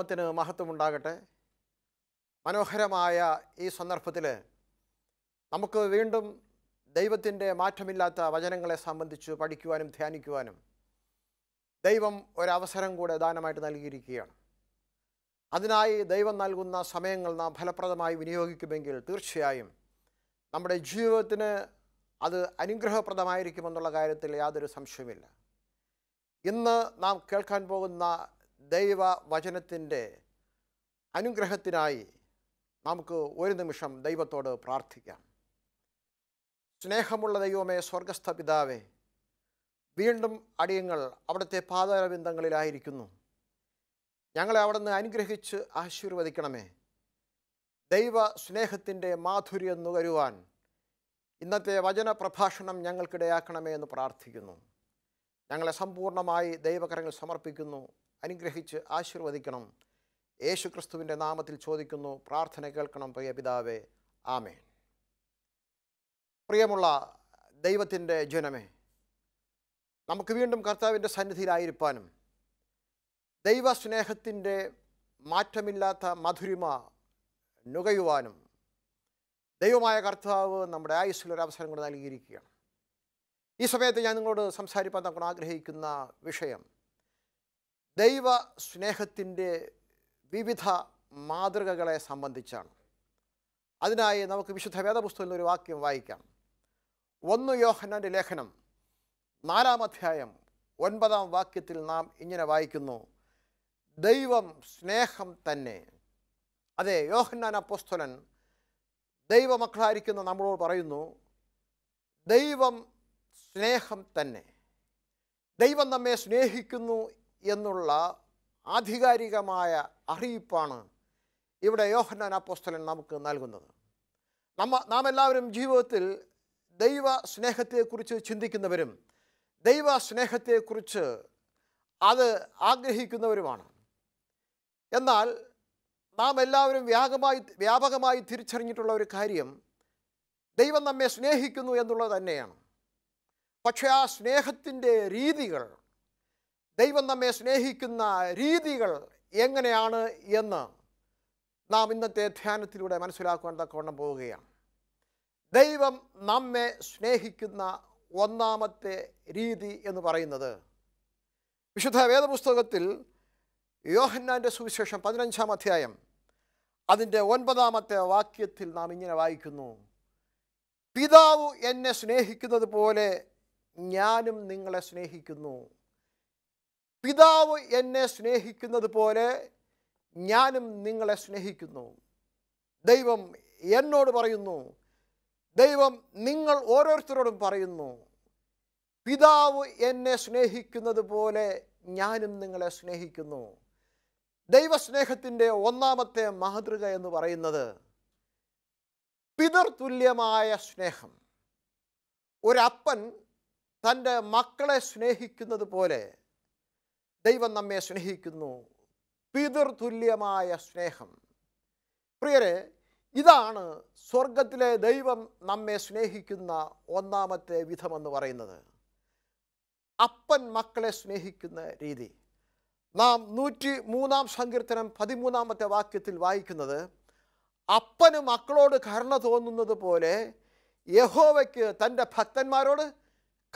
മഹത്വം മഹത്വമുണ്ടാകട്ടെ മനോഹരമായ ഈ സന്ദർഭത്തിൽ നമുക്ക് വീണ്ടും ദൈവത്തിൻ്റെ മാറ്റമില്ലാത്ത വചനങ്ങളെ സംബന്ധിച്ച് പഠിക്കുവാനും ധ്യാനിക്കുവാനും ദൈവം ഒരവസരം കൂടെ ദാനമായിട്ട് നൽകിയിരിക്കുകയാണ് അതിനായി ദൈവം നൽകുന്ന സമയങ്ങൾ നാം ഫലപ്രദമായി വിനിയോഗിക്കുമെങ്കിൽ തീർച്ചയായും നമ്മുടെ ജീവിതത്തിന് അത് അനുഗ്രഹപ്രദമായിരിക്കുമെന്നുള്ള കാര്യത്തിൽ യാതൊരു സംശയമില്ല ഇന്ന് നാം കേൾക്കാൻ പോകുന്ന ദൈവ വചനത്തിൻ്റെ അനുഗ്രഹത്തിനായി നമുക്ക് ഒരു നിമിഷം ദൈവത്തോട് പ്രാർത്ഥിക്കാം സ്നേഹമുള്ള ദൈവമേ സ്വർഗസ്ഥ പിതാവേ വീണ്ടും അടിയങ്ങൾ അവിടുത്തെ പാതാരബിന്ദങ്ങളിലായിരിക്കുന്നു ഞങ്ങളെ അവിടുന്ന് അനുഗ്രഹിച്ച് ആശീർവദിക്കണമേ ദൈവ സ്നേഹത്തിൻ്റെ മാധുര്യം നുകരുവാൻ ഇന്നത്തെ വചന പ്രഭാഷണം ഞങ്ങൾക്കിടയാക്കണമേ എന്ന് പ്രാർത്ഥിക്കുന്നു ഞങ്ങളെ സമ്പൂർണ്ണമായി ദൈവകരങ്ങൾ സമർപ്പിക്കുന്നു അനുഗ്രഹിച്ച് ആശീർവദിക്കണം യേശുക്രിസ്തുവിൻ്റെ നാമത്തിൽ ചോദിക്കുന്നു പ്രാർത്ഥന കേൾക്കണം പ്രിയ പിതാവേ ആമേൻ പ്രിയമുള്ള ദൈവത്തിൻ്റെ ജനമേ നമുക്ക് വീണ്ടും കർത്താവിൻ്റെ സന്നിധിയിലായിരിക്കാനും ദൈവസ്നേഹത്തിൻ്റെ മാറ്റമില്ലാത്ത മധുരിമ നുകയുവാനും ദൈവമായ കർത്താവ് നമ്മുടെ ഒരു അവസരം കൂടെ നൽകിയിരിക്കുകയാണ് ഈ സമയത്ത് ഞാൻ നിങ്ങളോട് സംസാരിപ്പാൻ നമ്മൾ ആഗ്രഹിക്കുന്ന വിഷയം ദൈവ സ്നേഹത്തിൻ്റെ വിവിധ മാതൃകകളെ സംബന്ധിച്ചാണ് അതിനായി നമുക്ക് വിശുദ്ധ വേദപുസ്തകത്തിൽ ഒരു വാക്യം വായിക്കാം ഒന്ന് യോഹനൻ്റെ ലേഖനം നാലാം അധ്യായം ഒൻപതാം വാക്യത്തിൽ നാം ഇങ്ങനെ വായിക്കുന്നു ദൈവം സ്നേഹം തന്നെ അതെ യോഹന്നാൻ അപ്പോസ്തലൻ ദൈവമക്കളായിരിക്കുന്ന നമ്മളോട് പറയുന്നു ദൈവം സ്നേഹം തന്നെ ദൈവം നമ്മെ സ്നേഹിക്കുന്നു എന്നുള്ള ആധികാരികമായ അറിയിപ്പാണ് ഇവിടെ യോഹന്നാൻ അപ്പോസ്തലൻ നമുക്ക് നൽകുന്നത് നമ്മ നാം എല്ലാവരും ജീവിതത്തിൽ ദൈവ സ്നേഹത്തെക്കുറിച്ച് ചിന്തിക്കുന്നവരും ദൈവ സ്നേഹത്തെക്കുറിച്ച് അത് ആഗ്രഹിക്കുന്നവരുമാണ് എന്നാൽ നാം എല്ലാവരും വ്യാപകമായി വ്യാപകമായി തിരിച്ചറിഞ്ഞിട്ടുള്ള ഒരു കാര്യം ദൈവം നമ്മെ സ്നേഹിക്കുന്നു എന്നുള്ളത് തന്നെയാണ് പക്ഷേ ആ സ്നേഹത്തിൻ്റെ രീതികൾ ദൈവം നമ്മെ സ്നേഹിക്കുന്ന രീതികൾ എങ്ങനെയാണ് എന്ന് നാം ഇന്നത്തെ ധ്യാനത്തിലൂടെ മനസ്സിലാക്കുവാൻ തക്കവണ്ണം പോവുകയാണ് ദൈവം നമ്മെ സ്നേഹിക്കുന്ന ഒന്നാമത്തെ രീതി എന്ന് പറയുന്നത് വിശുദ്ധ വേദപുസ്തകത്തിൽ യോഹന്നാൻ്റെ സുവിശേഷം പതിനഞ്ചാം അധ്യായം അതിൻ്റെ ഒൻപതാമത്തെ വാക്യത്തിൽ നാം ഇങ്ങനെ വായിക്കുന്നു പിതാവ് എന്നെ സ്നേഹിക്കുന്നത് പോലെ ഞാനും നിങ്ങളെ സ്നേഹിക്കുന്നു പിതാവ് എന്നെ സ്നേഹിക്കുന്നത് പോലെ ഞാനും നിങ്ങളെ സ്നേഹിക്കുന്നു ദൈവം എന്നോട് പറയുന്നു ദൈവം നിങ്ങൾ ഓരോരുത്തരോടും പറയുന്നു പിതാവ് എന്നെ സ്നേഹിക്കുന്നത് പോലെ ഞാനും നിങ്ങളെ സ്നേഹിക്കുന്നു ദൈവസ്നേഹത്തിൻ്റെ ഒന്നാമത്തെ മാതൃക എന്ന് പറയുന്നത് പിതർതുല്യമായ സ്നേഹം ഒരപ്പൻ തൻ്റെ മക്കളെ സ്നേഹിക്കുന്നത് പോലെ ദൈവം നമ്മെ സ്നേഹിക്കുന്നു പിതൃതുല്യമായ സ്നേഹം പ്രിയരെ ഇതാണ് സ്വർഗത്തിലെ ദൈവം നമ്മെ സ്നേഹിക്കുന്ന ഒന്നാമത്തെ വിധമെന്ന് പറയുന്നത് അപ്പൻ മക്കളെ സ്നേഹിക്കുന്ന രീതി നാം നൂറ്റി മൂന്നാം സങ്കീർത്തനം പതിമൂന്നാമത്തെ വാക്യത്തിൽ വായിക്കുന്നത് അപ്പന് മക്കളോട് കരുണ തോന്നുന്നത് പോലെ യഹോവയ്ക്ക് തൻ്റെ ഭക്തന്മാരോട്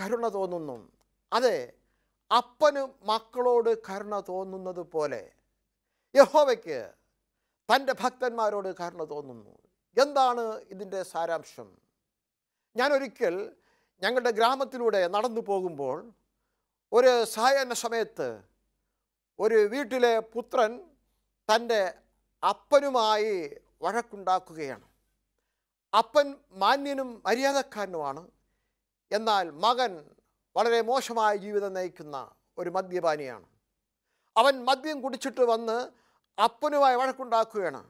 കരുണ തോന്നുന്നു അതെ അപ്പന് മക്കളോട് കരുണ തോന്നുന്നത് പോലെ യഹോവയ്ക്ക് തൻ്റെ ഭക്തന്മാരോട് കരുണ തോന്നുന്നു എന്താണ് ഇതിൻ്റെ സാരാംശം ഞാൻ ഒരിക്കൽ ഞങ്ങളുടെ ഗ്രാമത്തിലൂടെ നടന്നു പോകുമ്പോൾ ഒരു സായന്ന സമയത്ത് ഒരു വീട്ടിലെ പുത്രൻ തൻ്റെ അപ്പനുമായി വഴക്കുണ്ടാക്കുകയാണ് അപ്പൻ മാന്യനും മര്യാദക്കാരനുമാണ് എന്നാൽ മകൻ വളരെ മോശമായ ജീവിതം നയിക്കുന്ന ഒരു മദ്യപാനിയാണ് അവൻ മദ്യം കുടിച്ചിട്ട് വന്ന് അപ്പനുമായി വഴക്കുണ്ടാക്കുകയാണ്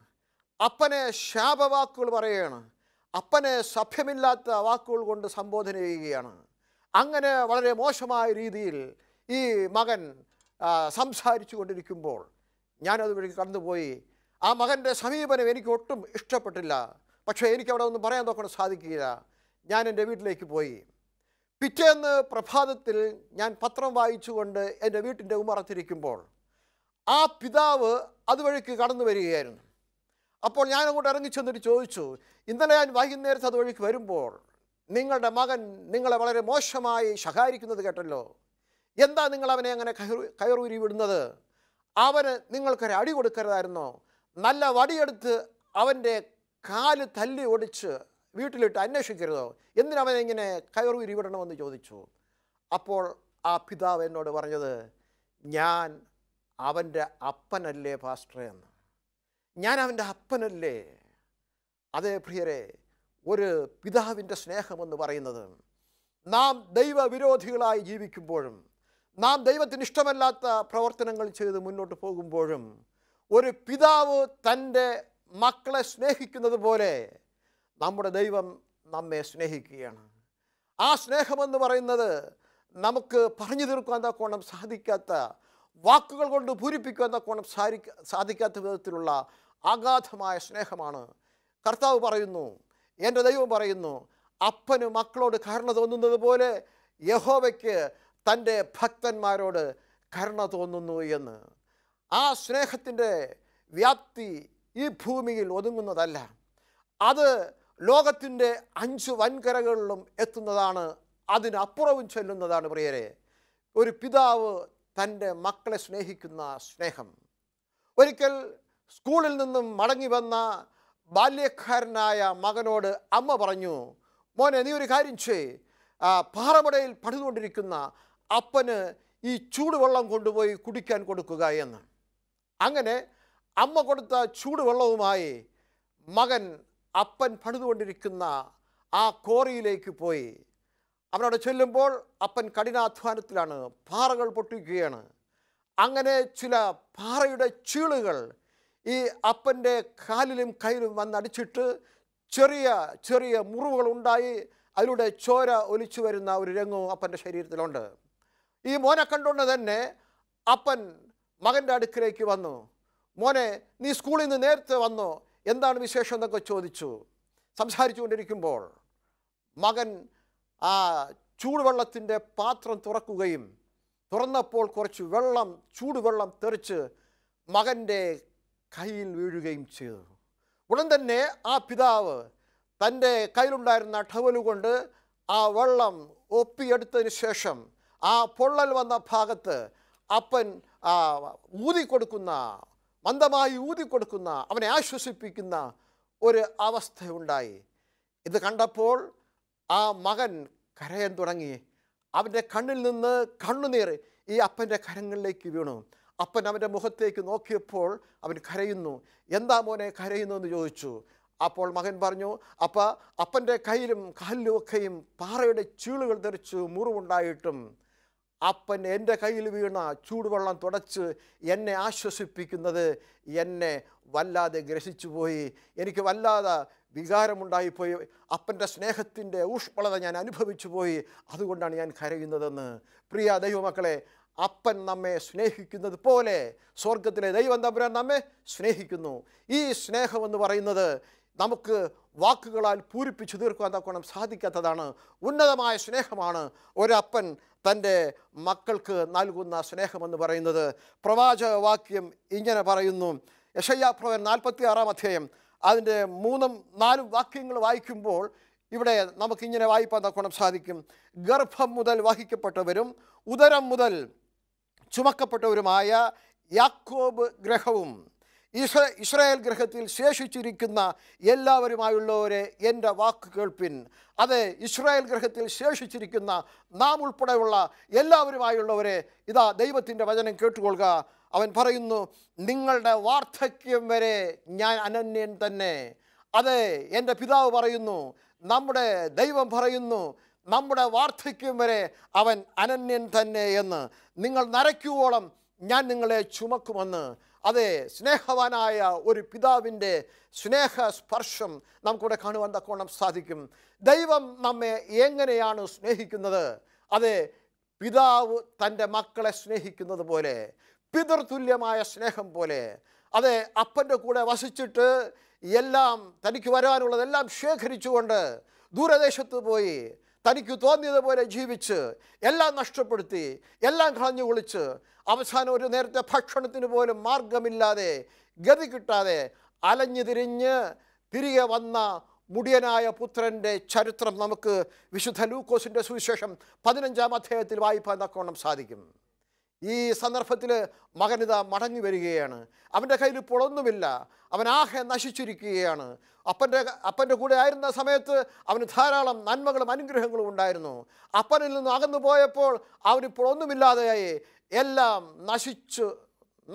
അപ്പനെ ശാപവാക്കുകൾ പറയുകയാണ് അപ്പനെ സഭ്യമില്ലാത്ത വാക്കുകൾ കൊണ്ട് സംബോധന ചെയ്യുകയാണ് അങ്ങനെ വളരെ മോശമായ രീതിയിൽ ഈ മകൻ സംസാരിച്ചു കൊണ്ടിരിക്കുമ്പോൾ ഞാനത് വഴി കടന്നുപോയി ആ മകൻ്റെ സമീപനം എനിക്ക് ഒട്ടും ഇഷ്ടപ്പെട്ടില്ല പക്ഷേ എനിക്കവിടെ ഒന്നും പറയാൻ നോക്കണം സാധിക്കില്ല ഞാൻ എൻ്റെ വീട്ടിലേക്ക് പോയി പിറ്റേന്ന് പ്രഭാതത്തിൽ ഞാൻ പത്രം വായിച്ചുകൊണ്ട് എൻ്റെ വീട്ടിൻ്റെ ഉമ്മറത്തിരിക്കുമ്പോൾ ആ പിതാവ് അതുവഴിക്ക് കടന്നു വരികയായിരുന്നു അപ്പോൾ ഞാൻ അങ്ങോട്ട് ഇറങ്ങി ചെന്നിട്ട് ചോദിച്ചു ഇന്നലെ ഞാൻ വൈകുന്നേരത്ത് അതുവഴിക്ക് വരുമ്പോൾ നിങ്ങളുടെ മകൻ നിങ്ങളെ വളരെ മോശമായി ശകാരിക്കുന്നത് കേട്ടല്ലോ എന്താ നിങ്ങൾ അവനെ അങ്ങനെ കയറു കയറൂരി വിടുന്നത് അവന് നിങ്ങൾക്കൊരു അടി കൊടുക്കരുതായിരുന്നോ നല്ല വടിയെടുത്ത് അവൻ്റെ കാല് തല്ലി ഒടിച്ച് വീട്ടിലിട്ട് അന്വേഷിക്കരുതോ എന്തിനവനെങ്ങനെ കയറി ഉരുവിടണമെന്ന് ചോദിച്ചു അപ്പോൾ ആ പിതാവ് എന്നോട് പറഞ്ഞത് ഞാൻ അവൻ്റെ അപ്പനല്ലേ പാസ്റ്ററെ എന്ന് ഞാൻ അവൻ്റെ അപ്പനല്ലേ അതേ പ്രിയരെ ഒരു പിതാവിൻ്റെ സ്നേഹമെന്ന് പറയുന്നത് നാം ദൈവവിരോധികളായി ജീവിക്കുമ്പോഴും നാം ദൈവത്തിന് ഇഷ്ടമല്ലാത്ത പ്രവർത്തനങ്ങൾ ചെയ്ത് മുന്നോട്ട് പോകുമ്പോഴും ഒരു പിതാവ് തൻ്റെ മക്കളെ സ്നേഹിക്കുന്നത് പോലെ നമ്മുടെ ദൈവം നമ്മെ സ്നേഹിക്കുകയാണ് ആ സ്നേഹമെന്ന് പറയുന്നത് നമുക്ക് പറഞ്ഞു തീർക്കുവാൻ തക്കോണം സാധിക്കാത്ത വാക്കുകൾ കൊണ്ട് പൂരിപ്പിക്കുവാൻ തക്കോണം സാധിക്കാത്ത വിധത്തിലുള്ള അഗാധമായ സ്നേഹമാണ് കർത്താവ് പറയുന്നു എൻ്റെ ദൈവം പറയുന്നു അപ്പന് മക്കളോട് കരുണ തോന്നുന്നത് പോലെ യഹോവയ്ക്ക് തൻ്റെ ഭക്തന്മാരോട് കരുണ തോന്നുന്നു എന്ന് ആ സ്നേഹത്തിൻ്റെ വ്യാപ്തി ഈ ഭൂമിയിൽ ഒതുങ്ങുന്നതല്ല അത് ലോകത്തിൻ്റെ അഞ്ച് വൻകരകളിലും എത്തുന്നതാണ് അതിനപ്പുറവും ചെല്ലുന്നതാണ് പ്രിയരെ ഒരു പിതാവ് തൻ്റെ മക്കളെ സ്നേഹിക്കുന്ന സ്നേഹം ഒരിക്കൽ സ്കൂളിൽ നിന്നും മടങ്ങി വന്ന ബാല്യക്കാരനായ മകനോട് അമ്മ പറഞ്ഞു മോനെ നീ ഒരു കാര്യം ചെയ് പാറമടയിൽ പഠിതുകൊണ്ടിരിക്കുന്ന അപ്പന് ഈ ചൂടുവെള്ളം കൊണ്ടുപോയി കുടിക്കാൻ കൊടുക്കുക എന്ന് അങ്ങനെ അമ്മ കൊടുത്ത ചൂടുവെള്ളവുമായി മകൻ അപ്പൻ പണിതുകൊണ്ടിരിക്കുന്ന ആ കോറിയിലേക്ക് പോയി അവനവിടെ ചെല്ലുമ്പോൾ അപ്പൻ കഠിനാധ്വാനത്തിലാണ് പാറകൾ പൊട്ടിക്കുകയാണ് അങ്ങനെ ചില പാറയുടെ ചീളുകൾ ഈ അപ്പൻ്റെ കാലിലും കയ്യിലും വന്നടിച്ചിട്ട് ചെറിയ ചെറിയ മുറിവുകൾ ഉണ്ടായി അതിലൂടെ ചോര ഒലിച്ചു വരുന്ന ഒരു രംഗവും അപ്പൻ്റെ ശരീരത്തിലുണ്ട് ഈ മോനെ കണ്ടുകൊണ്ട് തന്നെ അപ്പൻ മകൻ്റെ അടുക്കിലേക്ക് വന്നു മോനെ നീ സ്കൂളിൽ നിന്ന് നേരത്തെ വന്നോ എന്താണ് വിശേഷം എന്നൊക്കെ ചോദിച്ചു സംസാരിച്ചുകൊണ്ടിരിക്കുമ്പോൾ മകൻ ആ ചൂടുവെള്ളത്തിൻ്റെ പാത്രം തുറക്കുകയും തുറന്നപ്പോൾ കുറച്ച് വെള്ളം ചൂടുവെള്ളം തെറിച്ച് മകൻ്റെ കയ്യിൽ വീഴുകയും ചെയ്തു ഉടൻ തന്നെ ആ പിതാവ് തൻ്റെ കയ്യിലുണ്ടായിരുന്ന ടവലുകൊണ്ട് ആ വെള്ളം ഒപ്പിയെടുത്തതിന് ശേഷം ആ പൊള്ളൽ വന്ന ഭാഗത്ത് അപ്പൻ ഊതിക്കൊടുക്കുന്ന മന്ദമായി ഊതിക്കൊടുക്കുന്ന അവനെ ആശ്വസിപ്പിക്കുന്ന ഒരു അവസ്ഥയുണ്ടായി ഇത് കണ്ടപ്പോൾ ആ മകൻ കരയാൻ തുടങ്ങി അവൻ്റെ കണ്ണിൽ നിന്ന് കണ്ണുനീർ ഈ അപ്പൻ്റെ കരങ്ങളിലേക്ക് വീണു അപ്പൻ അവൻ്റെ മുഖത്തേക്ക് നോക്കിയപ്പോൾ അവൻ കരയുന്നു എന്താ മോനെ കരയുന്നു എന്ന് ചോദിച്ചു അപ്പോൾ മകൻ പറഞ്ഞു അപ്പ അപ്പൻ്റെ കയ്യിലും കാലിലുമൊക്കെയും പാറയുടെ ചീളുകൾ തെറിച്ചു മുറിവുണ്ടായിട്ടും അപ്പൻ എൻ്റെ കയ്യിൽ വീണ ചൂടുവെള്ളം തുടച്ച് എന്നെ ആശ്വസിപ്പിക്കുന്നത് എന്നെ വല്ലാതെ ഗ്രസിച്ചു പോയി എനിക്ക് വല്ലാതെ വികാരമുണ്ടായിപ്പോയി അപ്പൻ്റെ സ്നേഹത്തിൻ്റെ ഊഷ്മളത ഞാൻ അനുഭവിച്ചു പോയി അതുകൊണ്ടാണ് ഞാൻ കരയുന്നതെന്ന് പ്രിയ ദൈവമക്കളെ അപ്പൻ നമ്മെ സ്നേഹിക്കുന്നത് പോലെ സ്വർഗത്തിലെ ദൈവം തമ്പുരാൻ നമ്മെ സ്നേഹിക്കുന്നു ഈ സ്നേഹമെന്ന് പറയുന്നത് നമുക്ക് വാക്കുകളാൽ പൂരിപ്പിച്ചു തീർക്കുവാൻ തക്കോണം സാധിക്കാത്തതാണ് ഉന്നതമായ സ്നേഹമാണ് ഒരപ്പൻ തൻ്റെ മക്കൾക്ക് നൽകുന്ന സ്നേഹമെന്ന് പറയുന്നത് പ്രവാചക വാക്യം ഇങ്ങനെ പറയുന്നു യശയ്യാപ്രവൻ നാൽപ്പത്തി ആറാം അധ്യായം അതിൻ്റെ മൂന്നും നാലും വാക്യങ്ങൾ വായിക്കുമ്പോൾ ഇവിടെ നമുക്കിങ്ങനെ വായിപ്പാൻ തക്കോണം സാധിക്കും ഗർഭം മുതൽ വഹിക്കപ്പെട്ടവരും ഉദരം മുതൽ ചുമക്കപ്പെട്ടവരുമായ യാക്കോബ് ഗ്രഹവും ഇസ്ര ഇസ്രായേൽ ഗ്രഹത്തിൽ ശേഷിച്ചിരിക്കുന്ന എല്ലാവരുമായുള്ളവരെ എൻ്റെ വാക്ക് കേൾപ്പിൻ അത് ഇസ്രായേൽ ഗ്രഹത്തിൽ ശേഷിച്ചിരിക്കുന്ന നാം ഉൾപ്പെടെയുള്ള എല്ലാവരുമായുള്ളവരെ ഇതാ ദൈവത്തിൻ്റെ വചനം കേട്ടുകൊള്ളുക അവൻ പറയുന്നു നിങ്ങളുടെ വാർദ്ധക്യം വരെ ഞാൻ അനന്യൻ തന്നെ അതെ എൻ്റെ പിതാവ് പറയുന്നു നമ്മുടെ ദൈവം പറയുന്നു നമ്മുടെ വാർദ്ധക്യം വരെ അവൻ അനന്യൻ തന്നെ എന്ന് നിങ്ങൾ നരയ്ക്കുവോളം ഞാൻ നിങ്ങളെ ചുമക്കുമെന്ന് അതെ സ്നേഹവാനായ ഒരു പിതാവിൻ്റെ സ്നേഹ സ്പർശം നമുക്കിവിടെ കാണുവാൻ തക്കോണം സാധിക്കും ദൈവം നമ്മെ എങ്ങനെയാണ് സ്നേഹിക്കുന്നത് അതെ പിതാവ് തൻ്റെ മക്കളെ സ്നേഹിക്കുന്നത് പോലെ പിതൃതുല്യമായ സ്നേഹം പോലെ അതെ അപ്പൻ്റെ കൂടെ വസിച്ചിട്ട് എല്ലാം തനിക്ക് വരാനുള്ളതെല്ലാം ശേഖരിച്ചുകൊണ്ട് ദൂരദേശത്ത് പോയി തനിക്ക് തോന്നിയതുപോലെ ജീവിച്ച് എല്ലാം നഷ്ടപ്പെടുത്തി എല്ലാം കളഞ്ഞു കുളിച്ച് അവസാനം ഒരു നേരത്തെ ഭക്ഷണത്തിന് പോലും മാർഗമില്ലാതെ ഗതി കിട്ടാതെ അലഞ്ഞു തിരിഞ്ഞ് തിരികെ വന്ന മുടിയനായ പുത്രൻ്റെ ചരിത്രം നമുക്ക് വിശുദ്ധ ലൂക്കോസിൻ്റെ സുവിശേഷം പതിനഞ്ചാം അധ്യായത്തിൽ വായ്പ തക്കോണം സാധിക്കും ഈ സന്ദർഭത്തിൽ മകനിത മടങ്ങി വരികയാണ് അവൻ്റെ കയ്യിൽ പുളൊന്നുമില്ല അവൻ ആഹെ നശിച്ചിരിക്കുകയാണ് അപ്പൻ്റെ അപ്പൻ്റെ കൂടെ ആയിരുന്ന സമയത്ത് അവന് ധാരാളം നന്മകളും അനുഗ്രഹങ്ങളും ഉണ്ടായിരുന്നു അപ്പനിൽ നിന്ന് അകന്നു പോയപ്പോൾ അവനിപ്പോൾ ഒന്നുമില്ലാതെയായി എല്ലാം നശിച്ച്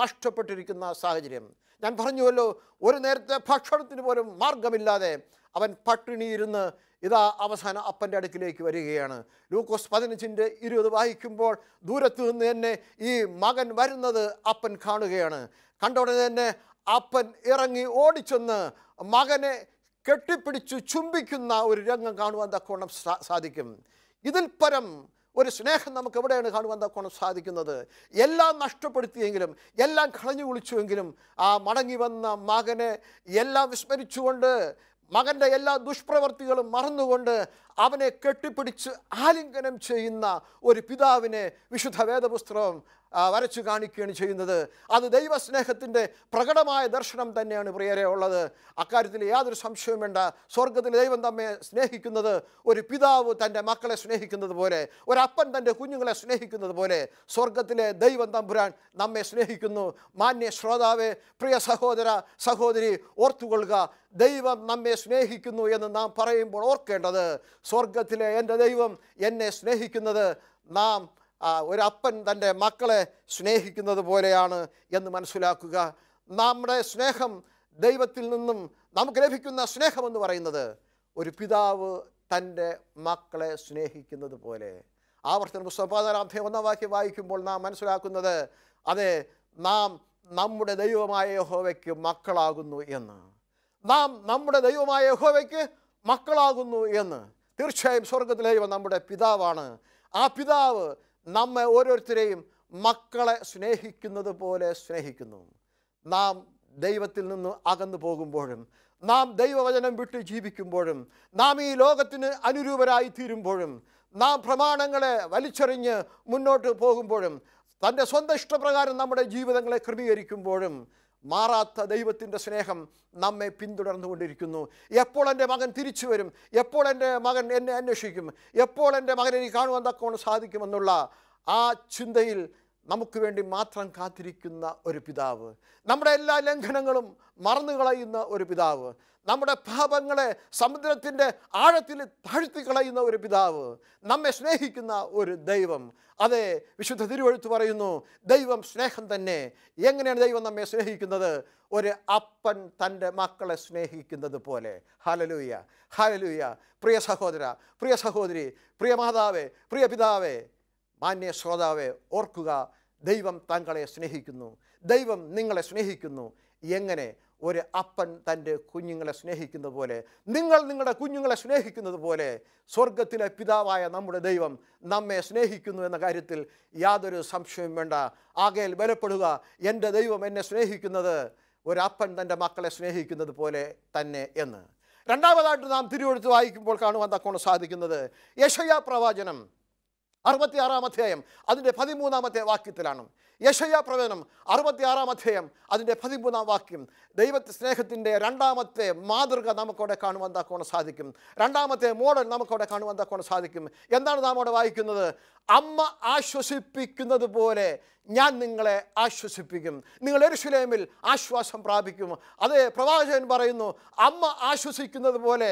നഷ്ടപ്പെട്ടിരിക്കുന്ന സാഹചര്യം ഞാൻ പറഞ്ഞുവല്ലോ ഒരു നേരത്തെ ഭക്ഷണത്തിന് പോലും മാർഗമില്ലാതെ അവൻ പട്ടിണിയിരുന്ന് ഇതാ അവസാന അപ്പൻ്റെ അടുക്കിലേക്ക് വരികയാണ് ലൂക്കോസ് പതിനഞ്ചിൻ്റെ ഇരുപത് വായിക്കുമ്പോൾ ദൂരത്ത് നിന്ന് തന്നെ ഈ മകൻ വരുന്നത് അപ്പൻ കാണുകയാണ് കണ്ട ഉടനെ തന്നെ അപ്പൻ ഇറങ്ങി ഓടിച്ചെന്ന് മകനെ കെട്ടിപ്പിടിച്ചു ചുംബിക്കുന്ന ഒരു രംഗം കാണുവാൻ തക്കോണം സാധിക്കും ഇതിൽ പരം ഒരു സ്നേഹം നമുക്ക് എവിടെയാണ് കാണുവാൻ തക്കോണം സാധിക്കുന്നത് എല്ലാം നഷ്ടപ്പെടുത്തിയെങ്കിലും എല്ലാം കളഞ്ഞു കുളിച്ചുവെങ്കിലും ആ മടങ്ങി വന്ന മകനെ എല്ലാം വിസ്മരിച്ചുകൊണ്ട് മകൻ്റെ എല്ലാ ദുഷ്പ്രവൃത്തികളും മറന്നുകൊണ്ട് അവനെ കെട്ടിപ്പിടിച്ച് ആലിംഗനം ചെയ്യുന്ന ഒരു പിതാവിനെ വിശുദ്ധ വേദപുസ്തകം വരച്ചു കാണിക്കുകയാണ് ചെയ്യുന്നത് അത് ദൈവസ്നേഹത്തിൻ്റെ പ്രകടമായ ദർശനം തന്നെയാണ് പ്രിയരെ ഉള്ളത് അക്കാര്യത്തിൽ യാതൊരു സംശയവും വേണ്ട സ്വർഗത്തിൽ ദൈവം തമ്മെ സ്നേഹിക്കുന്നത് ഒരു പിതാവ് തൻ്റെ മക്കളെ സ്നേഹിക്കുന്നത് പോലെ ഒരപ്പൻ തൻ്റെ കുഞ്ഞുങ്ങളെ സ്നേഹിക്കുന്നത് പോലെ സ്വർഗത്തിലെ ദൈവം തമ്പുരാൻ നമ്മെ സ്നേഹിക്കുന്നു മാന്യ ശ്രോതാവേ പ്രിയ സഹോദര സഹോദരി ഓർത്തുകൊള്ളുക ദൈവം നമ്മെ സ്നേഹിക്കുന്നു എന്ന് നാം പറയുമ്പോൾ ഓർക്കേണ്ടത് സ്വർഗത്തിലെ എൻ്റെ ദൈവം എന്നെ സ്നേഹിക്കുന്നത് നാം ഒരപ്പൻ തൻ്റെ മക്കളെ സ്നേഹിക്കുന്നത് പോലെയാണ് എന്ന് മനസ്സിലാക്കുക നമ്മുടെ സ്നേഹം ദൈവത്തിൽ നിന്നും നമുക്ക് ലഭിക്കുന്ന സ്നേഹമെന്ന് പറയുന്നത് ഒരു പിതാവ് തൻ്റെ മക്കളെ സ്നേഹിക്കുന്നത് പോലെ ആവർത്തന പുസ്തകപാതാരാധ്യം ഒന്നാം വാക്യം വായിക്കുമ്പോൾ നാം മനസ്സിലാക്കുന്നത് അതെ നാം നമ്മുടെ ദൈവമായ യഹോവയ്ക്ക് മക്കളാകുന്നു എന്ന് നാം നമ്മുടെ ദൈവമായ യഹോവയ്ക്ക് മക്കളാകുന്നു എന്ന് തീർച്ചയായും സ്വർഗത്തിലെ നമ്മുടെ പിതാവാണ് ആ പിതാവ് നമ്മെ ഓരോരുത്തരെയും മക്കളെ സ്നേഹിക്കുന്നത് പോലെ സ്നേഹിക്കുന്നു നാം ദൈവത്തിൽ നിന്ന് അകന്നു പോകുമ്പോഴും നാം ദൈവവചനം വിട്ട് ജീവിക്കുമ്പോഴും നാം ഈ ലോകത്തിന് അനുരൂപരായി തീരുമ്പോഴും നാം പ്രമാണങ്ങളെ വലിച്ചെറിഞ്ഞ് മുന്നോട്ട് പോകുമ്പോഴും തൻ്റെ സ്വന്തം ഇഷ്ടപ്രകാരം നമ്മുടെ ജീവിതങ്ങളെ ക്രമീകരിക്കുമ്പോഴും മാറാത്ത ദൈവത്തിൻ്റെ സ്നേഹം നമ്മെ കൊണ്ടിരിക്കുന്നു എപ്പോൾ എൻ്റെ മകൻ തിരിച്ചു വരും എപ്പോൾ എൻ്റെ മകൻ എന്നെ അന്വേഷിക്കും എപ്പോൾ എൻ്റെ മകൻ എനിക്ക് കാണുവാൻ തക്കവണ്ണം സാധിക്കുമെന്നുള്ള ആ ചിന്തയിൽ നമുക്ക് വേണ്ടി മാത്രം കാത്തിരിക്കുന്ന ഒരു പിതാവ് നമ്മുടെ എല്ലാ ലംഘനങ്ങളും മറന്നു കളയുന്ന ഒരു പിതാവ് നമ്മുടെ പാപങ്ങളെ സമുദ്രത്തിൻ്റെ ആഴത്തിൽ താഴ്ത്തി കളയുന്ന ഒരു പിതാവ് നമ്മെ സ്നേഹിക്കുന്ന ഒരു ദൈവം അതെ വിശുദ്ധ തിരുവഴുത്തു പറയുന്നു ദൈവം സ്നേഹം തന്നെ എങ്ങനെയാണ് ദൈവം നമ്മെ സ്നേഹിക്കുന്നത് ഒരു അപ്പൻ തൻ്റെ മക്കളെ സ്നേഹിക്കുന്നത് പോലെ ഹാലലൂയ ഹാലലൂയ പ്രിയ സഹോദര പ്രിയ സഹോദരി പ്രിയ മാതാവേ പ്രിയ പിതാവേ മാന്യ ശ്രോതാവെ ഓർക്കുക ദൈവം താങ്കളെ സ്നേഹിക്കുന്നു ദൈവം നിങ്ങളെ സ്നേഹിക്കുന്നു എങ്ങനെ ഒരു അപ്പൻ തൻ്റെ കുഞ്ഞുങ്ങളെ സ്നേഹിക്കുന്നത് പോലെ നിങ്ങൾ നിങ്ങളുടെ കുഞ്ഞുങ്ങളെ സ്നേഹിക്കുന്നത് പോലെ സ്വർഗത്തിലെ പിതാവായ നമ്മുടെ ദൈവം നമ്മെ സ്നേഹിക്കുന്നു എന്ന കാര്യത്തിൽ യാതൊരു സംശയവും വേണ്ട ആകയിൽ ബലപ്പെടുക എൻ്റെ ദൈവം എന്നെ സ്നേഹിക്കുന്നത് ഒരു അപ്പൻ തൻ്റെ മക്കളെ സ്നേഹിക്കുന്നത് പോലെ തന്നെ എന്ന് രണ്ടാമതായിട്ട് നാം തിരുവഴുത്ത് വായിക്കുമ്പോൾ കാണുവാൻ തക്കോണം സാധിക്കുന്നത് യശയ പ്രവാചനം അറുപത്തി ആറാം അധ്യായം അതിൻ്റെ പതിമൂന്നാമത്തെ വാക്യത്തിലാണ് യശയ പ്രവചനം അറുപത്തിയാറാം അധ്യായം അതിൻ്റെ പതിമൂന്നാം വാക്യം ദൈവത്തെ സ്നേഹത്തിൻ്റെ രണ്ടാമത്തെ മാതൃക നമുക്കവിടെ കാണുവാൻ തക്കോണം സാധിക്കും രണ്ടാമത്തെ മോഡൽ നമുക്കവിടെ കാണുവാൻ തക്കോണം സാധിക്കും എന്താണ് നാം അവിടെ വായിക്കുന്നത് അമ്മ ആശ്വസിപ്പിക്കുന്നത് പോലെ ഞാൻ നിങ്ങളെ ആശ്വസിപ്പിക്കും നിങ്ങൾ എരുശുലേമിൽ ആശ്വാസം പ്രാപിക്കും അതെ പ്രവാചകൻ പറയുന്നു അമ്മ ആശ്വസിക്കുന്നത് പോലെ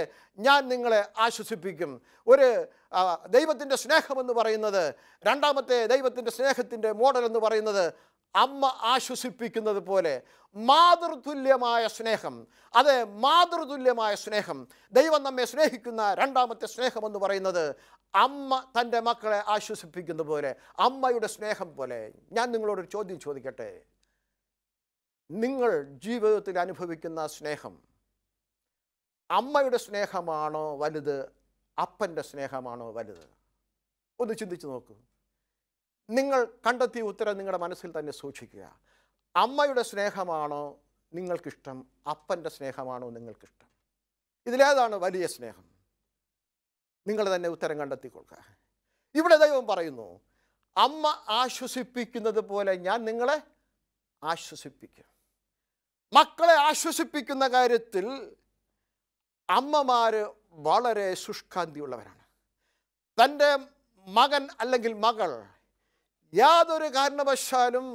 ഞാൻ നിങ്ങളെ ആശ്വസിപ്പിക്കും ഒരു ദൈവത്തിൻ്റെ സ്നേഹമെന്ന് പറയുന്നത് രണ്ടാമത്തെ ദൈവത്തിൻ്റെ സ്നേഹത്തിൻ്റെ മോഡൽ എന്ന് പറയുന്നത് അമ്മ ആശ്വസിപ്പിക്കുന്നത് പോലെ മാതൃതുല്യമായ സ്നേഹം അത് മാതൃതുല്യമായ സ്നേഹം ദൈവം നമ്മെ സ്നേഹിക്കുന്ന രണ്ടാമത്തെ സ്നേഹം എന്ന് പറയുന്നത് അമ്മ തൻ്റെ മക്കളെ ആശ്വസിപ്പിക്കുന്ന പോലെ അമ്മയുടെ സ്നേഹം പോലെ ഞാൻ നിങ്ങളോടൊരു ചോദ്യം ചോദിക്കട്ടെ നിങ്ങൾ ജീവിതത്തിൽ അനുഭവിക്കുന്ന സ്നേഹം അമ്മയുടെ സ്നേഹമാണോ വലുത് അപ്പൻ്റെ സ്നേഹമാണോ വലുത് ഒന്ന് ചിന്തിച്ച് നോക്കൂ നിങ്ങൾ കണ്ടെത്തിയ ഉത്തരം നിങ്ങളുടെ മനസ്സിൽ തന്നെ സൂക്ഷിക്കുക അമ്മയുടെ സ്നേഹമാണോ നിങ്ങൾക്കിഷ്ടം അപ്പൻ്റെ സ്നേഹമാണോ നിങ്ങൾക്കിഷ്ടം ഇതിലേതാണ് വലിയ സ്നേഹം നിങ്ങൾ തന്നെ ഉത്തരം കണ്ടെത്തിക്കൊള്ളുക ഇവിടെ ദൈവം പറയുന്നു അമ്മ ആശ്വസിപ്പിക്കുന്നത് പോലെ ഞാൻ നിങ്ങളെ ആശ്വസിപ്പിക്കും മക്കളെ ആശ്വസിപ്പിക്കുന്ന കാര്യത്തിൽ അമ്മമാർ വളരെ ശുഷ്കാന്തിയുള്ളവരാണ് തൻ്റെ മകൻ അല്ലെങ്കിൽ മകൾ യാതൊരു കാരണവശാലും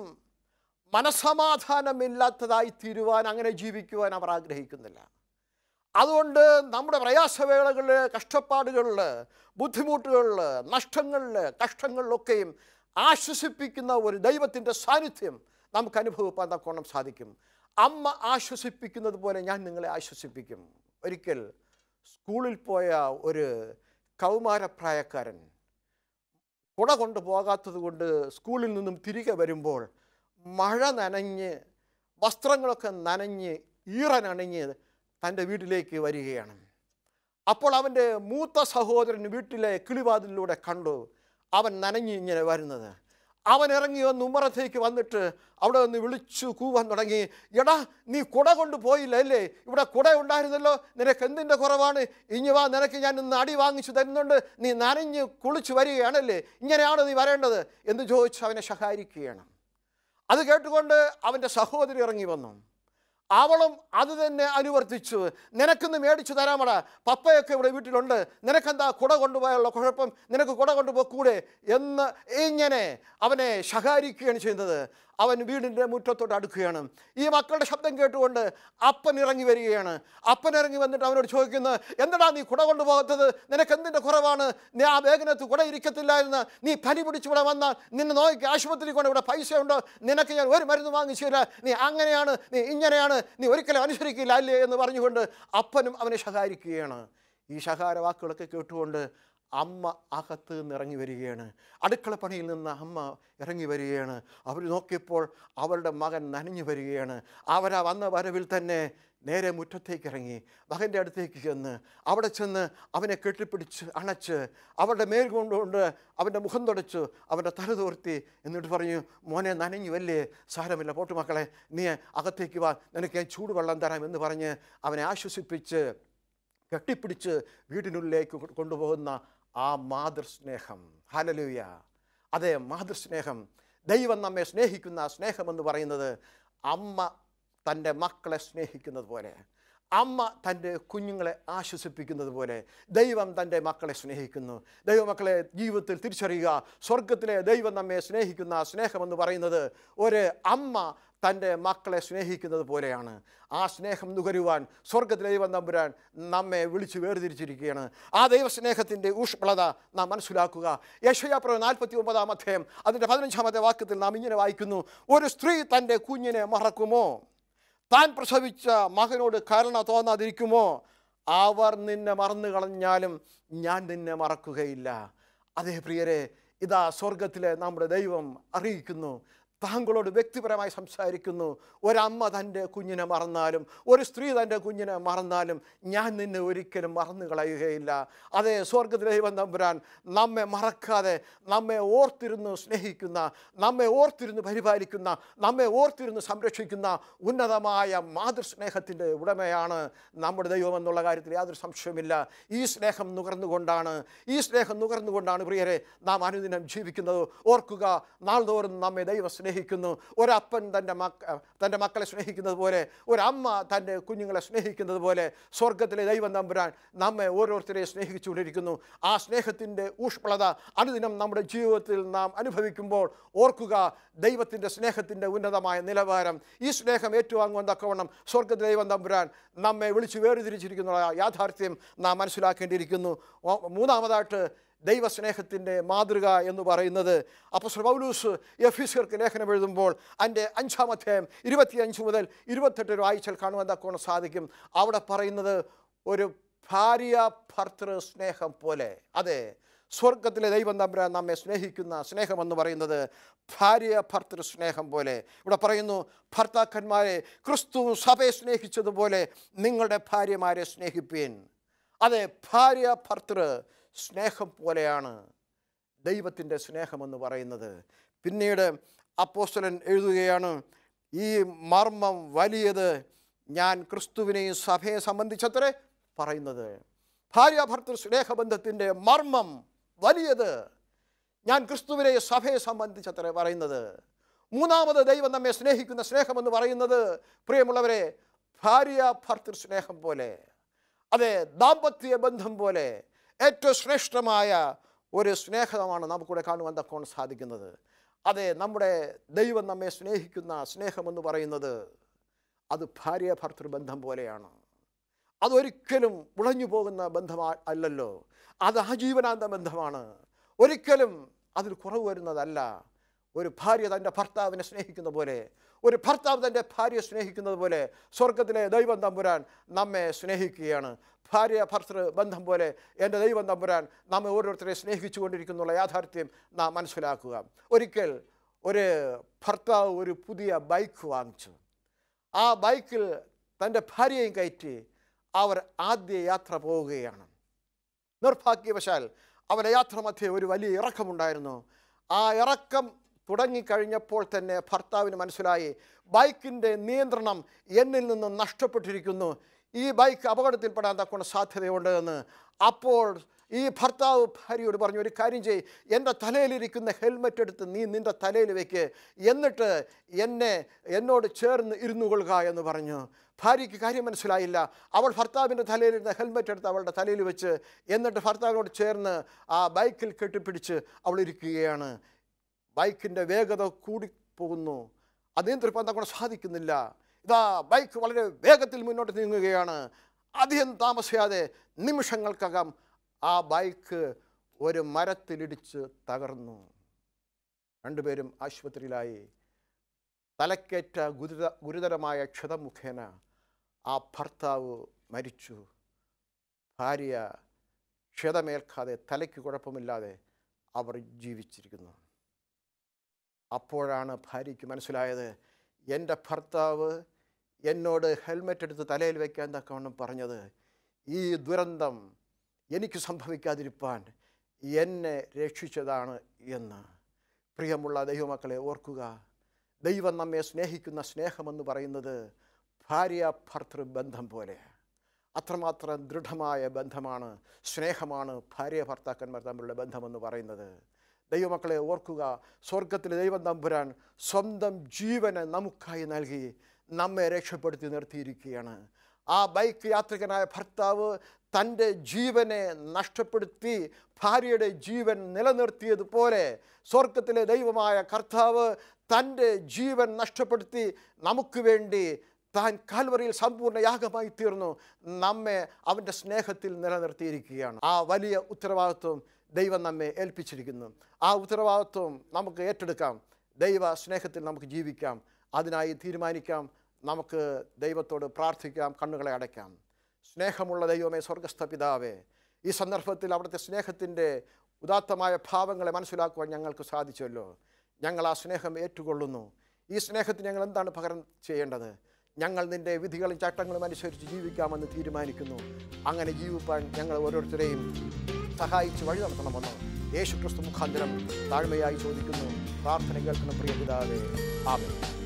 മനസമാധാനമില്ലാത്തതായി തീരുവാൻ അങ്ങനെ ജീവിക്കുവാൻ അവർ ആഗ്രഹിക്കുന്നില്ല അതുകൊണ്ട് നമ്മുടെ പ്രയാസവേളകളിൽ കഷ്ടപ്പാടുകളിൽ ബുദ്ധിമുട്ടുകളിൽ നഷ്ടങ്ങളിൽ കഷ്ടങ്ങളിലൊക്കെയും ആശ്വസിപ്പിക്കുന്ന ഒരു ദൈവത്തിൻ്റെ സാന്നിധ്യം നമുക്ക് അനുഭവപ്പാൻ തക്കോണം സാധിക്കും അമ്മ ആശ്വസിപ്പിക്കുന്നത് പോലെ ഞാൻ നിങ്ങളെ ആശ്വസിപ്പിക്കും ഒരിക്കൽ സ്കൂളിൽ പോയ ഒരു കൗമാരപ്രായക്കാരൻ കുട കൊണ്ടുപോകാത്തത് കൊണ്ട് സ്കൂളിൽ നിന്നും തിരികെ വരുമ്പോൾ മഴ നനഞ്ഞ് വസ്ത്രങ്ങളൊക്കെ നനഞ്ഞ് ഈറൻ നനഞ്ഞ് തൻ്റെ വീട്ടിലേക്ക് വരികയാണ് അപ്പോൾ അവൻ്റെ മൂത്ത സഹോദരൻ വീട്ടിലെ കിളിവാതിലൂടെ കണ്ടു അവൻ നനഞ്ഞ് ഇങ്ങനെ വരുന്നത് അവൻ ഇറങ്ങി വന്ന് ഉമ്മറത്തേക്ക് വന്നിട്ട് അവിടെ ഒന്ന് വിളിച്ചു കൂവാൻ തുടങ്ങി എടാ നീ കുട കൊണ്ട് പോയില്ല അല്ലേ ഇവിടെ കുട ഉണ്ടായിരുന്നല്ലോ നിനക്ക് എന്തിൻ്റെ കുറവാണ് ഇനി വാ നിനക്ക് ഞാൻ ഇന്ന് അടി വാങ്ങിച്ചു തരുന്നുണ്ട് നീ നനഞ്ഞ് കുളിച്ചു വരികയാണല്ലേ ഇങ്ങനെയാണ് നീ വരേണ്ടത് എന്ന് ചോദിച്ചു അവനെ സഹായിക്കുകയാണ് അത് കേട്ടുകൊണ്ട് അവൻ്റെ സഹോദരി ഇറങ്ങി വന്നു അവളും അത് തന്നെ അനുവർത്തിച്ചു നിനക്കൊന്ന് മേടിച്ചു തരാമട പപ്പയൊക്കെ ഇവിടെ വീട്ടിലുണ്ട് നിനക്കെന്താ കുട കൊണ്ടുപോയുള്ള കുഴപ്പം നിനക്ക് കുട കൊണ്ടുപോകൂടെ എന്ന് ഇങ്ങനെ അവനെ ശകാരിക്കുകയാണ് ചെയ്യുന്നത് അവൻ വീടിൻ്റെ മുറ്റത്തോട്ട് അടുക്കുകയാണ് ഈ മക്കളുടെ ശബ്ദം കേട്ടുകൊണ്ട് അപ്പൻ ഇറങ്ങി വരികയാണ് അപ്പൻ ഇറങ്ങി വന്നിട്ട് അവനോട് ചോദിക്കുന്നത് എന്തടാ നീ കുട കൊണ്ടുപോകാത്തത് നിനക്ക് എന്തിൻ്റെ കുറവാണ് നീ ആ വേഗനത്ത് കുട ഇരിക്കത്തില്ല എന്ന് നീ പനി പിടിച്ച് ഇവിടെ വന്നാൽ നിന്നെ നോക്കി ആശുപത്രി കൊണ്ട് ഇവിടെ പൈസ ഉണ്ടോ നിനക്ക് ഞാൻ ഒരു മരുന്ന് വാങ്ങിച്ചില്ല നീ അങ്ങനെയാണ് നീ ഇങ്ങനെയാണ് നീ ഒരിക്കലും അനുസരിക്കില്ല അല്ലേ എന്ന് പറഞ്ഞുകൊണ്ട് അപ്പനും അവനെ ശകാരിക്കുകയാണ് ഈ ശകാര വാക്കുകളൊക്കെ കേട്ടുകൊണ്ട് അമ്മ അകത്ത് നിന്ന് ഇറങ്ങി വരികയാണ് അടുക്കളപ്പണിയിൽ നിന്ന് അമ്മ ഇറങ്ങി വരികയാണ് അവർ നോക്കിയപ്പോൾ അവരുടെ മകൻ നനഞ്ഞു വരികയാണ് അവരാ വന്ന വരവിൽ തന്നെ നേരെ മുറ്റത്തേക്ക് ഇറങ്ങി മകൻ്റെ അടുത്തേക്ക് ചെന്ന് അവിടെ ചെന്ന് അവനെ കെട്ടിപ്പിടിച്ച് അണച്ച് അവരുടെ മേൽ കൊണ്ടുകൊണ്ട് അവൻ്റെ മുഖം തുടച്ചു അവൻ്റെ തല തോർത്തി എന്നിട്ട് പറഞ്ഞു മോനെ നനഞ്ഞു വല്ലേ സാരമില്ല പോട്ട് മക്കളെ നീ അകത്തേക്ക് വാ നിനക്ക് ഞാൻ ചൂടുവെള്ളം തരാം എന്ന് പറഞ്ഞ് അവനെ ആശ്വസിപ്പിച്ച് കെട്ടിപ്പിടിച്ച് വീടിനുള്ളിലേക്ക് കൊണ്ടുപോകുന്ന ആ മാതൃസ്നേഹം ഹലലൂയ അതെ മാതൃസ്നേഹം ദൈവം നമ്മെ സ്നേഹിക്കുന്ന സ്നേഹമെന്ന് പറയുന്നത് അമ്മ തൻ്റെ മക്കളെ സ്നേഹിക്കുന്നത് പോലെ അമ്മ തൻ്റെ കുഞ്ഞുങ്ങളെ ആശ്വസിപ്പിക്കുന്നത് പോലെ ദൈവം തൻ്റെ മക്കളെ സ്നേഹിക്കുന്നു ദൈവമക്കളെ ജീവിതത്തിൽ തിരിച്ചറിയുക സ്വർഗത്തിലെ ദൈവം നമ്മെ സ്നേഹിക്കുന്ന സ്നേഹമെന്ന് പറയുന്നത് ഒരു അമ്മ തൻ്റെ മക്കളെ സ്നേഹിക്കുന്നത് പോലെയാണ് ആ സ്നേഹം നുകരുവാൻ സ്വർഗത്തിൽ ദൈവം തമ്പുരാൻ നമ്മെ വിളിച്ചു വേർതിരിച്ചിരിക്കുകയാണ് ആ ദൈവസ്നേഹത്തിൻ്റെ ഊഷ്മളത നാം മനസ്സിലാക്കുക യശയാപ്രവ നാൽപ്പത്തി ഒമ്പതാം അധ്യയം അതിൻ്റെ പതിനഞ്ചാമത്തെ വാക്യത്തിൽ നാം ഇങ്ങനെ വായിക്കുന്നു ഒരു സ്ത്രീ തൻ്റെ കുഞ്ഞിനെ മറക്കുമോ താൻ പ്രസവിച്ച മകനോട് കരുണ തോന്നാതിരിക്കുമോ അവർ നിന്നെ മറന്നു കളഞ്ഞാലും ഞാൻ നിന്നെ മറക്കുകയില്ല അതേ പ്രിയരെ ഇതാ സ്വർഗത്തിലെ നമ്മുടെ ദൈവം അറിയിക്കുന്നു താങ്കളോട് വ്യക്തിപരമായി സംസാരിക്കുന്നു ഒരമ്മ തൻ്റെ കുഞ്ഞിനെ മറന്നാലും ഒരു സ്ത്രീ തൻ്റെ കുഞ്ഞിനെ മറന്നാലും ഞാൻ നിന്നെ ഒരിക്കലും മറന്നു കളയുകയില്ല അതെ സ്വർഗത്തിലെ തമ്പുരാൻ നമ്മെ മറക്കാതെ നമ്മെ ഓർത്തിരുന്ന് സ്നേഹിക്കുന്ന നമ്മെ ഓർത്തിരുന്ന് പരിപാലിക്കുന്ന നമ്മെ ഓർത്തിരുന്ന് സംരക്ഷിക്കുന്ന ഉന്നതമായ മാതൃസ്നേഹത്തിൻ്റെ ഉടമയാണ് നമ്മുടെ ദൈവം എന്നുള്ള കാര്യത്തിൽ യാതൊരു സംശയമില്ല ഈ സ്നേഹം നുകർന്നുകൊണ്ടാണ് ഈ സ്നേഹം നുകർന്നുകൊണ്ടാണ് പ്രിയരെ നാം അനുദിനം ജീവിക്കുന്നത് ഓർക്കുക നാൾതോറും നമ്മെ ദൈവ സ്നേഹിക്കുന്നു ഒരപ്പൻ തൻ്റെ മക്ക തൻ്റെ മക്കളെ സ്നേഹിക്കുന്നത് പോലെ ഒരമ്മ തൻ്റെ കുഞ്ഞുങ്ങളെ സ്നേഹിക്കുന്നത് പോലെ സ്വർഗത്തിലെ ദൈവം തമ്പുരാൻ നമ്മെ ഓരോരുത്തരെയും സ്നേഹിച്ചുകൊണ്ടിരിക്കുന്നു ആ സ്നേഹത്തിൻ്റെ ഊഷ്മളത അനുദിനം നമ്മുടെ ജീവിതത്തിൽ നാം അനുഭവിക്കുമ്പോൾ ഓർക്കുക ദൈവത്തിൻ്റെ സ്നേഹത്തിൻ്റെ ഉന്നതമായ നിലവാരം ഈ സ്നേഹം ഏറ്റുവാങ്ങുവാൻ തക്കവണ്ണം സ്വർഗത്തിലെ ദൈവം തമ്പുരാൻ നമ്മെ വിളിച്ചു വേർതിരിച്ചിരിക്കുന്ന യാഥാർത്ഥ്യം നാം മനസ്സിലാക്കേണ്ടിയിരിക്കുന്നു മൂന്നാമതായിട്ട് ദൈവസ്നേഹത്തിൻ്റെ മാതൃക എന്ന് പറയുന്നത് അപ്പോൾ പൗലൂസ് എഫീസർക്ക് ലേഖനം എഴുതുമ്പോൾ അതിൻ്റെ അഞ്ചാം അധ്യായം ഇരുപത്തിയഞ്ച് മുതൽ ഇരുപത്തെട്ട് വായിച്ചാൽ കാണുവാൻ തക്കോണം സാധിക്കും അവിടെ പറയുന്നത് ഒരു ഭാര്യ ഭർത്തൃ സ്നേഹം പോലെ അതെ സ്വർഗത്തിലെ ദൈവം തമ്പ്ര നമ്മെ സ്നേഹിക്കുന്ന സ്നേഹമെന്ന് പറയുന്നത് ഭാര്യ ഭർത്തൃ സ്നേഹം പോലെ ഇവിടെ പറയുന്നു ഭർത്താക്കന്മാരെ ക്രിസ്തു സഭയെ സ്നേഹിച്ചതുപോലെ നിങ്ങളുടെ ഭാര്യമാരെ സ്നേഹിപ്പീൻ അതെ ഭാര്യ ഭർത്തൃ സ്നേഹം പോലെയാണ് ദൈവത്തിൻ്റെ സ്നേഹമെന്ന് പറയുന്നത് പിന്നീട് അപ്പോസ്റ്റലൻ എഴുതുകയാണ് ഈ മർമ്മം വലിയത് ഞാൻ ക്രിസ്തുവിനെയും സഭയെ സംബന്ധിച്ചത്രേ പറയുന്നത് ഭാര്യ ഭർത്തൃ സ്നേഹബന്ധത്തിൻ്റെ മർമ്മം വലിയത് ഞാൻ ക്രിസ്തുവിനെ സഭയെ സംബന്ധിച്ചത്രേ പറയുന്നത് മൂന്നാമത് ദൈവം നമ്മെ സ്നേഹിക്കുന്ന സ്നേഹമെന്ന് പറയുന്നത് പ്രിയമുള്ളവരെ ഭാര്യ ഭർത്തൃ സ്നേഹം പോലെ അതെ ദാമ്പത്യ ബന്ധം പോലെ ഏറ്റവും ശ്രേഷ്ഠമായ ഒരു സ്നേഹമാണ് നമുക്കിവിടെ കാണുവാൻ തക്കോൺ സാധിക്കുന്നത് അതെ നമ്മുടെ ദൈവം നമ്മെ സ്നേഹിക്കുന്ന സ്നേഹമെന്ന് പറയുന്നത് അത് ഭാര്യ ഭർത്തൃബന്ധം പോലെയാണ് അതൊരിക്കലും ഉളഞ്ഞു പോകുന്ന ബന്ധമാ അല്ലല്ലോ അത് ആജീവനാന്ത ബന്ധമാണ് ഒരിക്കലും അതിൽ കുറവ് വരുന്നതല്ല ഒരു ഭാര്യ തൻ്റെ ഭർത്താവിനെ സ്നേഹിക്കുന്ന പോലെ ഒരു ഭർത്താവ് തൻ്റെ ഭാര്യയെ സ്നേഹിക്കുന്നത് പോലെ സ്വർഗത്തിലെ ദൈവം തമ്പുരാൻ നമ്മെ സ്നേഹിക്കുകയാണ് ഭാര്യ ഭർത്തൃ ബന്ധം പോലെ എൻ്റെ ദൈവം തമ്പുരാൻ നമ്മെ ഓരോരുത്തരെ സ്നേഹിച്ചു കൊണ്ടിരിക്കുന്നുള്ള യാഥാർത്ഥ്യം നാം മനസ്സിലാക്കുക ഒരിക്കൽ ഒരു ഭർത്താവ് ഒരു പുതിയ ബൈക്ക് വാങ്ങിച്ചു ആ ബൈക്കിൽ തൻ്റെ ഭാര്യയും കയറ്റി അവർ ആദ്യ യാത്ര പോവുകയാണ് നിർഭാഗ്യവശാൽ അവരുടെ യാത്ര മധ്യേ ഒരു വലിയ ഇറക്കമുണ്ടായിരുന്നു ആ ഇറക്കം തുടങ്ങിക്കഴിഞ്ഞപ്പോൾ തന്നെ ഭർത്താവിന് മനസ്സിലായി ബൈക്കിൻ്റെ നിയന്ത്രണം എന്നിൽ നിന്ന് നഷ്ടപ്പെട്ടിരിക്കുന്നു ഈ ബൈക്ക് അപകടത്തിൽപ്പെടാൻ തക്കുന്ന സാധ്യതയുണ്ട് എന്ന് അപ്പോൾ ഈ ഭർത്താവ് ഭാര്യയോട് പറഞ്ഞു ഒരു കാര്യം ചെയ് എൻ്റെ തലയിലിരിക്കുന്ന ഹെൽമെറ്റ് എടുത്ത് നീ നിൻ്റെ തലയിൽ വയ്ക്ക് എന്നിട്ട് എന്നെ എന്നോട് ചേർന്ന് ഇരുന്നു കൊള്ളുക എന്ന് പറഞ്ഞു ഭാര്യയ്ക്ക് കാര്യം മനസ്സിലായില്ല അവൾ ഭർത്താവിൻ്റെ തലയിലിരുന്ന ഹെൽമെറ്റ് എടുത്ത് അവളുടെ തലയിൽ വെച്ച് എന്നിട്ട് ഭർത്താവിനോട് ചേർന്ന് ആ ബൈക്കിൽ കെട്ടിപ്പിടിച്ച് അവൾ ഇരിക്കുകയാണ് ബൈക്കിൻ്റെ വേഗത കൂടിപ്പോകുന്നു അത് നിയന്ത്രിപ്പാൻ തങ്ങളെ സാധിക്കുന്നില്ല ഇതാ ബൈക്ക് വളരെ വേഗത്തിൽ മുന്നോട്ട് നീങ്ങുകയാണ് അധികം താമസിയാതെ നിമിഷങ്ങൾക്കകം ആ ബൈക്ക് ഒരു മരത്തിലിടിച്ച് തകർന്നു രണ്ടുപേരും ആശുപത്രിയിലായി തലക്കേറ്റ ഗുരുത ഗുരുതരമായ ക്ഷതം മുഖേന ആ ഭർത്താവ് മരിച്ചു ഭാര്യ ക്ഷതമേൽക്കാതെ തലയ്ക്ക് കുഴപ്പമില്ലാതെ അവർ ജീവിച്ചിരിക്കുന്നു അപ്പോഴാണ് ഭാര്യയ്ക്ക് മനസ്സിലായത് എൻ്റെ ഭർത്താവ് എന്നോട് ഹെൽമെറ്റ് എടുത്ത് തലയിൽ വയ്ക്കാൻ തക്കവണ്ണം പറഞ്ഞത് ഈ ദുരന്തം എനിക്ക് സംഭവിക്കാതിരിപ്പാൻ എന്നെ രക്ഷിച്ചതാണ് എന്ന് പ്രിയമുള്ള ദൈവമക്കളെ ഓർക്കുക ദൈവം നമ്മെ സ്നേഹിക്കുന്ന സ്നേഹമെന്ന് പറയുന്നത് ഭാര്യ ഭർത്തൃ ബന്ധം പോലെ അത്രമാത്രം ദൃഢമായ ബന്ധമാണ് സ്നേഹമാണ് ഭാര്യ ഭർത്താക്കന്മാർ തമ്മിലുള്ള ബന്ധമെന്ന് പറയുന്നത് ദൈവമക്കളെ ഓർക്കുക സ്വർഗത്തിലെ ദൈവം തമ്പുരാൻ സ്വന്തം ജീവനെ നമുക്കായി നൽകി നമ്മെ രക്ഷപ്പെടുത്തി നിർത്തിയിരിക്കുകയാണ് ആ ബൈക്ക് യാത്രികനായ ഭർത്താവ് തൻ്റെ ജീവനെ നഷ്ടപ്പെടുത്തി ഭാര്യയുടെ ജീവൻ നിലനിർത്തിയതുപോലെ സ്വർഗത്തിലെ ദൈവമായ കർത്താവ് തൻ്റെ ജീവൻ നഷ്ടപ്പെടുത്തി നമുക്ക് വേണ്ടി താൻ കാൽവറിയിൽ സമ്പൂർണ്ണ യാഗമായി തീർന്നു നമ്മെ അവൻ്റെ സ്നേഹത്തിൽ നിലനിർത്തിയിരിക്കുകയാണ് ആ വലിയ ഉത്തരവാദിത്വം ദൈവം നമ്മെ ഏൽപ്പിച്ചിരിക്കുന്നു ആ ഉത്തരവാദിത്വം നമുക്ക് ഏറ്റെടുക്കാം ദൈവ സ്നേഹത്തിൽ നമുക്ക് ജീവിക്കാം അതിനായി തീരുമാനിക്കാം നമുക്ക് ദൈവത്തോട് പ്രാർത്ഥിക്കാം കണ്ണുകളെ അടയ്ക്കാം സ്നേഹമുള്ള ദൈവമേ സ്വർഗസ്ഥ പിതാവേ ഈ സന്ദർഭത്തിൽ അവിടുത്തെ സ്നേഹത്തിൻ്റെ ഉദാത്തമായ ഭാവങ്ങളെ മനസ്സിലാക്കുവാൻ ഞങ്ങൾക്ക് സാധിച്ചല്ലോ ഞങ്ങൾ ആ സ്നേഹം ഏറ്റുകൊള്ളുന്നു ഈ സ്നേഹത്തിന് ഞങ്ങൾ എന്താണ് പകരം ചെയ്യേണ്ടത് ഞങ്ങൾ നിൻ്റെ വിധികളും ചട്ടങ്ങളും അനുസരിച്ച് ജീവിക്കാമെന്ന് തീരുമാനിക്കുന്നു അങ്ങനെ ജീവിപ്പാൻ ഞങ്ങൾ ഓരോരുത്തരെയും സഹായിച്ച് വഴി നടത്തണമെന്ന് യേശുക്രിസ്തു മുഖാന്തരം താഴ്മയായി ചോദിക്കുന്നു പ്രാർത്ഥന കേൾക്കുന്ന പ്രിയ പിതാവേ ആമേ